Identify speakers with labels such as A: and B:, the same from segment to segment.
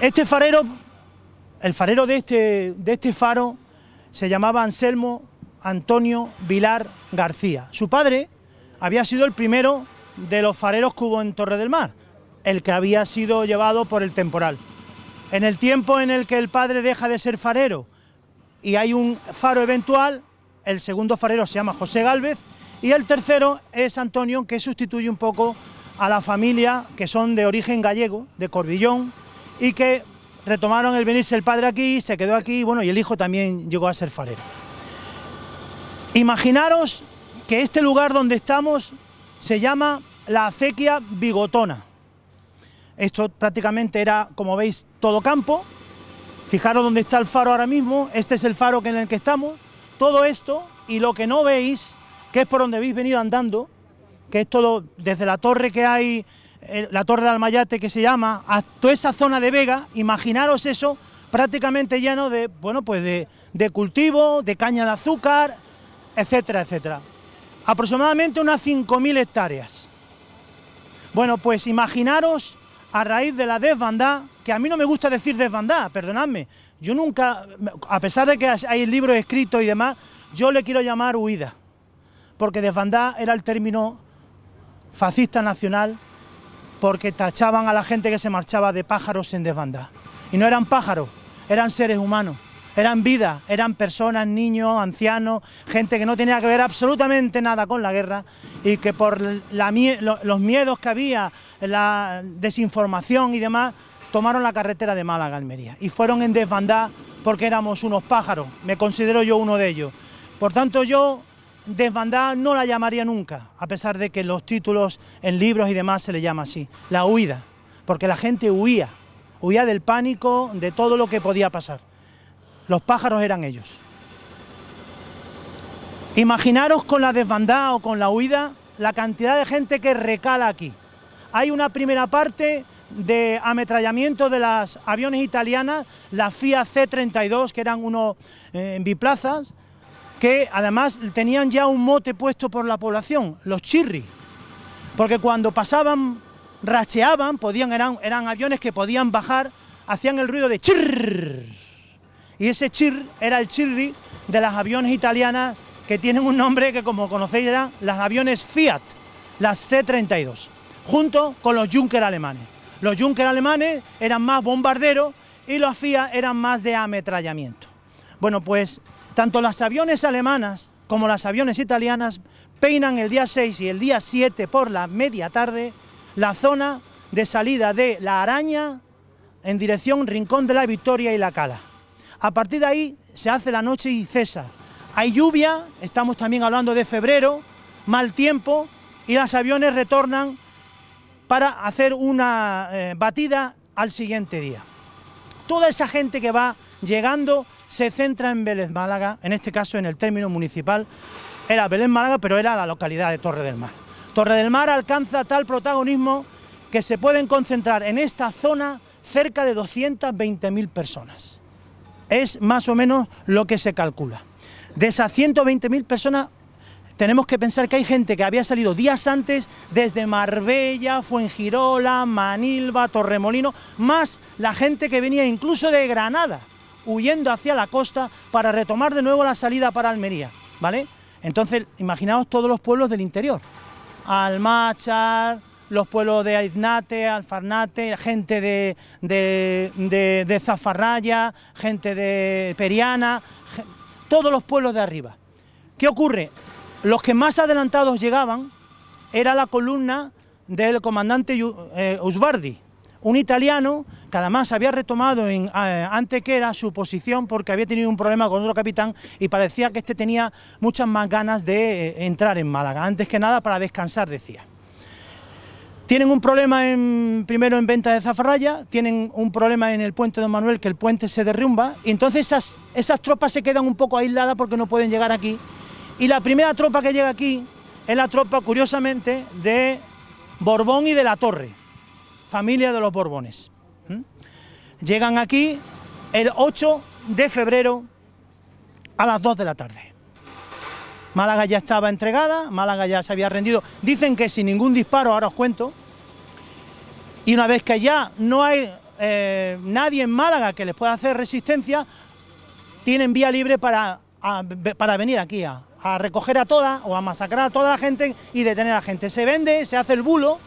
A: Este farero, el farero de este, de este faro, se llamaba Anselmo Antonio Vilar García. Su padre había sido el primero de los fareros que hubo en Torre del Mar, el que había sido llevado por el temporal. En el tiempo en el que el padre deja de ser farero y hay un faro eventual, el segundo farero se llama José Gálvez y el tercero es Antonio, que sustituye un poco a la familia que son de origen gallego, de Corbillón, y que retomaron el venirse el padre aquí, se quedó aquí, bueno, y el hijo también llegó a ser farero. Imaginaros que este lugar donde estamos se llama la acequia bigotona. Esto prácticamente era, como veis, todo campo. Fijaros dónde está el faro ahora mismo. Este es el faro en el que estamos. Todo esto y lo que no veis, que es por donde habéis venido andando, que es todo desde la torre que hay la Torre de Almayate que se llama, a toda esa zona de Vega, imaginaros eso prácticamente lleno de, bueno, pues de, de cultivo, de caña de azúcar, etcétera, etcétera. Aproximadamente unas 5.000 hectáreas. Bueno, pues imaginaros a raíz de la desbandada, que a mí no me gusta decir desbandada, perdonadme, yo nunca, a pesar de que hay libros escritos y demás, yo le quiero llamar huida, porque desbandada era el término fascista nacional porque tachaban a la gente que se marchaba de pájaros en desbandada... Y no eran pájaros, eran seres humanos, eran vidas, eran personas, niños, ancianos, gente que no tenía que ver absolutamente nada con la guerra y que por los miedos que había, la desinformación y demás, tomaron la carretera de Málaga Almería y fueron en desbandada porque éramos unos pájaros, me considero yo uno de ellos. Por tanto, yo Desbandada no la llamaría nunca, a pesar de que los títulos en libros y demás se le llama así, la huida, porque la gente huía, huía del pánico, de todo lo que podía pasar. Los pájaros eran ellos. Imaginaros con la desbandada o con la huida la cantidad de gente que recala aquí. Hay una primera parte de ametrallamiento de las aviones italianas, la FIA C-32, que eran unos eh, ...en biplazas, que además tenían ya un mote puesto por la población, los Chirri... porque cuando pasaban, racheaban, podían, eran, eran aviones que podían bajar, hacían el ruido de chirr, y ese chirr era el chirri de las aviones italianas que tienen un nombre que como conocéis eran las aviones Fiat, las C-32, junto con los Junker alemanes. Los Junker alemanes eran más bombarderos y los Fiat eran más de ametrallamiento. Bueno, pues tanto las aviones alemanas como las aviones italianas peinan el día 6 y el día 7 por la media tarde la zona de salida de La Araña en dirección Rincón de la Victoria y La Cala. A partir de ahí se hace la noche y cesa. Hay lluvia, estamos también hablando de febrero, mal tiempo y las aviones retornan para hacer una eh, batida al siguiente día. Toda esa gente que va llegando se centra en Vélez Málaga, en este caso en el término municipal, era Vélez Málaga, pero era la localidad de Torre del Mar. Torre del Mar alcanza tal protagonismo que se pueden concentrar en esta zona cerca de 220.000 personas. Es más o menos lo que se calcula. De esas 120.000 personas, tenemos que pensar que hay gente que había salido días antes desde Marbella, Fuengirola, Manilva, Torremolino, más la gente que venía incluso de Granada huyendo hacia la costa para retomar de nuevo la salida para Almería, ¿vale? Entonces, imaginaos todos los pueblos del interior, Almachar, los pueblos de Aiznate, Alfarnate, gente de, de, de, de Zafarraya, gente de Periana, todos los pueblos de arriba. ¿Qué ocurre? Los que más adelantados llegaban era la columna del comandante eh, Usbardi, un italiano que además había retomado en eh, que era su posición porque había tenido un problema con otro capitán y parecía que este tenía muchas más ganas de eh, entrar en Málaga, antes que nada para descansar, decía. Tienen un problema en, primero en venta de Zafarraya, tienen un problema en el puente de Don Manuel, que el puente se derrumba, y entonces esas, esas tropas se quedan un poco aisladas porque no pueden llegar aquí. Y la primera tropa que llega aquí es la tropa, curiosamente, de Borbón y de la Torre familia de los Borbones. Llegan aquí el 8 de febrero a las 2 de la tarde. Málaga ya estaba entregada, Málaga ya se había rendido, dicen que sin ningún disparo, ahora os cuento, y una vez que ya no hay eh, nadie en Málaga que les pueda hacer resistencia, tienen vía libre para, para venir aquí a, a recoger a todas o a masacrar a toda la gente y detener a la gente. Se vende, se hace el bulo,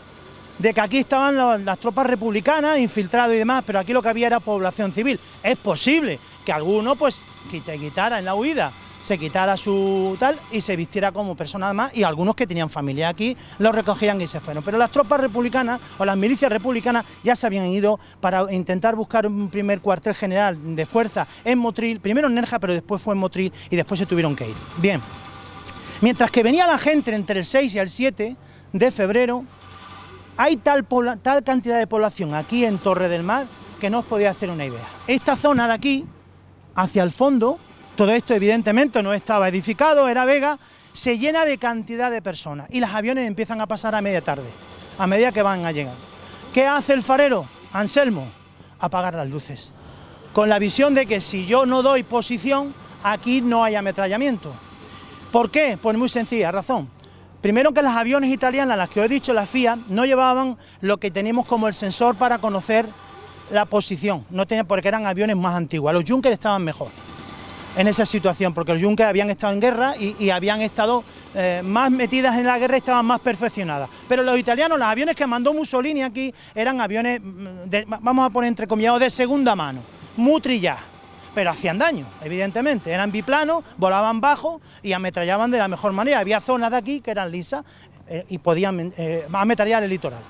A: de que aquí estaban las, tropas republicanas, infiltrados y demás, pero aquí lo que había era población civil. Es posible que alguno pues quitara en la huida, se quitara su tal y se vistiera como persona más y algunos que tenían familia aquí los recogían y se fueron. Pero las tropas republicanas o las milicias republicanas ya se habían ido para intentar buscar un primer cuartel general de fuerza en Motril, primero en Nerja pero después fue en Motril y después se tuvieron que ir. Bien, mientras que venía la gente entre el 6 y el 7 de febrero, hay tal, cantidad de población aquí en Torre del Mar que no os podía hacer una idea. Esta zona de aquí, hacia el fondo, todo esto evidentemente no estaba edificado, era vega, se llena de cantidad de personas y los aviones empiezan a pasar a media tarde, a medida que van a llegar. ¿Qué hace el farero? Anselmo, apagar las luces, con la visión de que si yo no doy posición, aquí no hay ametrallamiento. ¿Por qué? Pues muy sencilla razón. Primero que las aviones italianas, las que os he dicho, la FIA, no llevaban lo que tenemos como el sensor para conocer la posición, no porque eran aviones más antiguos, los Junkers estaban mejor en esa situación, porque los Junkers habían estado en guerra y, habían estado eh, más metidas en la guerra y estaban más perfeccionadas. Pero los italianos, los aviones que mandó Mussolini aquí eran aviones, mm, vamos a poner entre comillas, de segunda mano, mutrillas pero hacían daño, evidentemente. Eran biplanos, volaban bajo y ametrallaban de la mejor manera. Había zonas de aquí que eran lisas eh, y podían eh, ametrallar el litoral.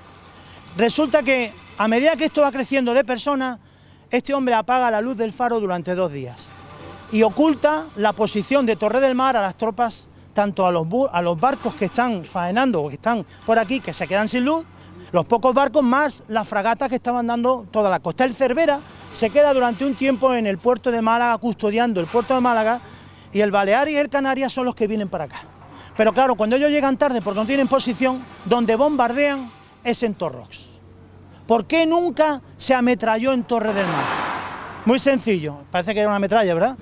A: Resulta que a medida que esto va creciendo de personas, este hombre apaga la luz del faro durante dos días y oculta la posición de Torre del Mar a las tropas, tanto a los, a los barcos que están faenando o que están por aquí, que se quedan sin luz, los pocos barcos más las fragatas que estaban dando toda la costa. El Cervera se queda durante un tiempo en el puerto de Málaga custodiando el puerto de Málaga y el Balear y el Canarias son los que vienen para acá. Pero claro, cuando ellos llegan tarde porque no tienen posición, donde bombardean es en Torrox. ¿Por qué nunca se ametralló en Torre del Mar? Muy sencillo, parece que era una metralla, ¿verdad?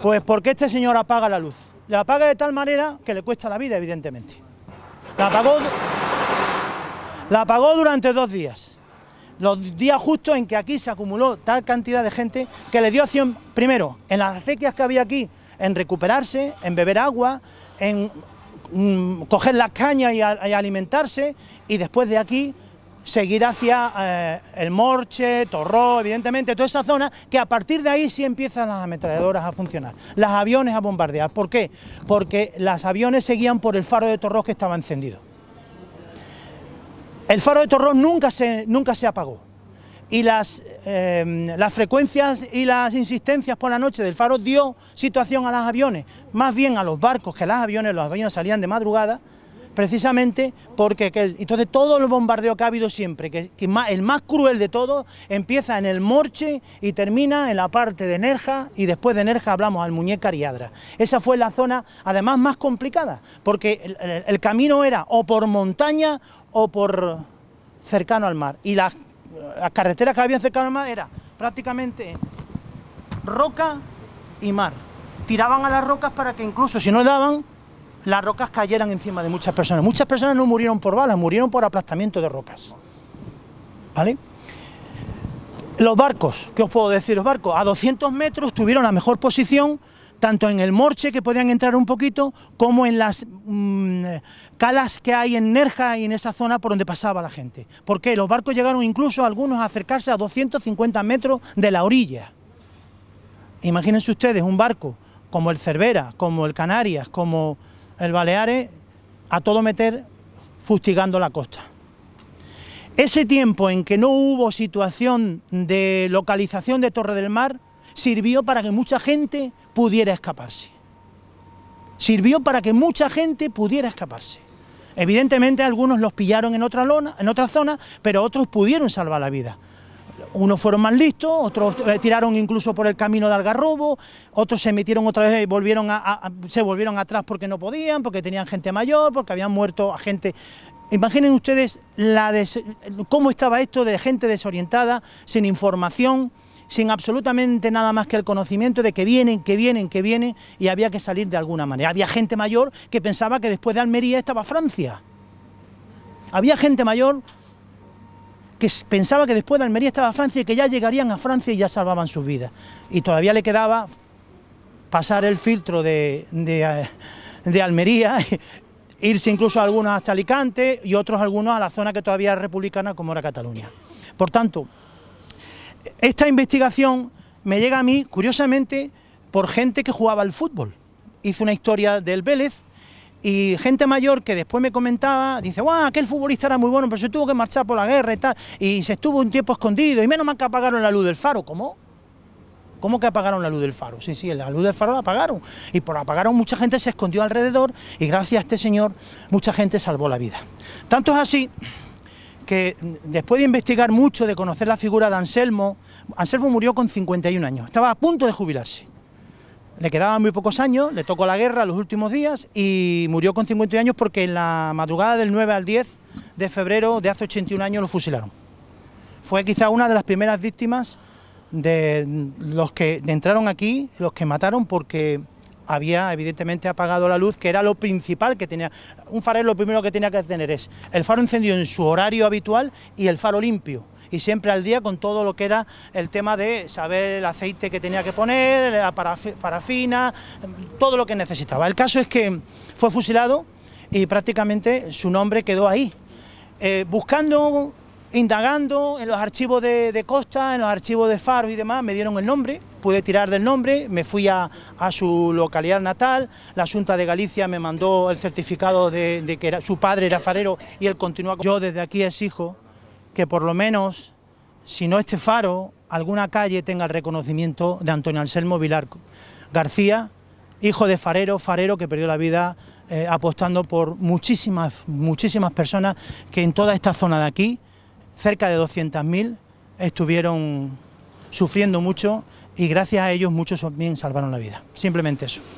A: Pues porque este señor apaga la luz. La apaga de tal manera que le cuesta la vida, evidentemente. La apagó la apagó durante dos días. Los días justos en que aquí se acumuló tal cantidad de gente que le dio acción, primero, en las acequias que había aquí, en recuperarse, en beber agua, en mm, coger las cañas y, alimentarse, y después de aquí seguir hacia eh, el Morche, Torró, evidentemente, toda esa zona, que a partir de ahí sí empiezan las ametralladoras a funcionar, las aviones a bombardear. ¿Por qué? Porque los aviones seguían por el faro de Torró que estaba encendido. El faro de Torrón nunca se, nunca se apagó y las, em, las, frecuencias y las insistencias por la noche del faro dio situación a los aviones, más bien a los barcos que a los aviones, los aviones salían de madrugada, precisamente porque entonces todo el bombardeo que ha habido siempre, que, el más cruel de todo, empieza en el Morche y termina en la parte de Nerja y después de Nerja hablamos al Muñeca Ariadra. Esa fue la zona además más complicada, porque el, camino era o por montaña o por cercano al mar. Y las, las carreteras que habían cercano al mar era prácticamente roca y mar. Tiraban a las rocas para que incluso si no daban, las rocas cayeran encima de muchas personas. Muchas personas no murieron por balas, murieron por aplastamiento de rocas. ¿Vale? Los barcos, ¿qué os puedo decir? Los barcos a 200 metros tuvieron la mejor posición, tanto en el Morche, que podían entrar un poquito, como en las mm, calas que hay en Nerja y en esa zona por donde pasaba la gente. Porque los barcos llegaron incluso algunos a acercarse a 250 metros de la orilla. Imagínense ustedes un barco como el Cervera, como el Canarias, como el Baleares a todo meter fustigando la costa. Ese tiempo en que no hubo situación de localización de Torre del Mar sirvió para que mucha gente pudiera escaparse. Sirvió para que mucha gente pudiera escaparse. Evidentemente algunos los pillaron en otra, lona, en otra zona, pero otros pudieron salvar la vida. Unos fueron más listos, otros eh, tiraron incluso por el camino de Algarrobo, otros se metieron otra vez y volvieron a, se volvieron atrás porque no podían, porque tenían gente mayor, porque habían muerto a gente. Imaginen ustedes la cómo estaba esto de gente desorientada, sin información, sin absolutamente nada más que el conocimiento de que vienen, que vienen, que vienen, y había que salir de alguna manera. Había gente mayor que pensaba que después de Almería estaba Francia. Había gente mayor que pensaba que después de Almería estaba Francia y que ya llegarían a Francia y ya salvaban sus vidas. Y todavía le quedaba pasar el filtro de, de, eh, Almería, irse incluso algunos hasta Alicante y otros algunos a la zona que todavía era republicana como era Cataluña. Por tanto, esta investigación me llega a mí, curiosamente, por gente que jugaba al fútbol. hizo una historia del Vélez, y gente mayor que después me comentaba, dice, guau, aquel futbolista era muy bueno, pero se tuvo que marchar por la guerra y tal, y se estuvo un tiempo escondido, y menos mal que apagaron la luz del faro, ¿cómo? ¿Cómo que apagaron la luz del faro? Sí, sí, la luz del faro la apagaron, y por apagaron mucha gente se escondió alrededor, y gracias a este señor mucha gente salvó la vida. Tanto es así que mm, después de investigar mucho, de conocer la figura de Anselmo, Anselmo murió con 51 años, estaba a punto de jubilarse. Le quedaban muy pocos años, le tocó la guerra los últimos días y murió con 50 años porque en la madrugada del 9 al 10 de febrero de hace 81 años lo fusilaron. Fue quizá una de las primeras víctimas de los que entraron aquí, los que mataron porque había evidentemente apagado la luz, que era lo principal que tenía. Un faro, lo primero que tenía que tener es el faro encendido en su horario habitual y el faro limpio y siempre al día con todo lo que era el tema de saber el aceite que tenía que poner, la parafina, todo lo que necesitaba. El caso es que fue fusilado y prácticamente su nombre quedó ahí. Eh, buscando, indagando en los archivos de, Costa, en los archivos de Faro y demás, me dieron el nombre, pude tirar del nombre, me fui a, su localidad natal, la Junta de Galicia me mandó el certificado de, que era, su padre era farero y él continuó, Yo desde aquí exijo que por lo menos, si no este faro, alguna calle tenga el reconocimiento de Antonio Anselmo Vilar García, hijo de farero, farero que perdió la vida eh, apostando por muchísimas, muchísimas personas que en toda esta zona de aquí, cerca de 200.000, estuvieron sufriendo mucho y gracias a ellos muchos también salvaron la vida. Simplemente eso.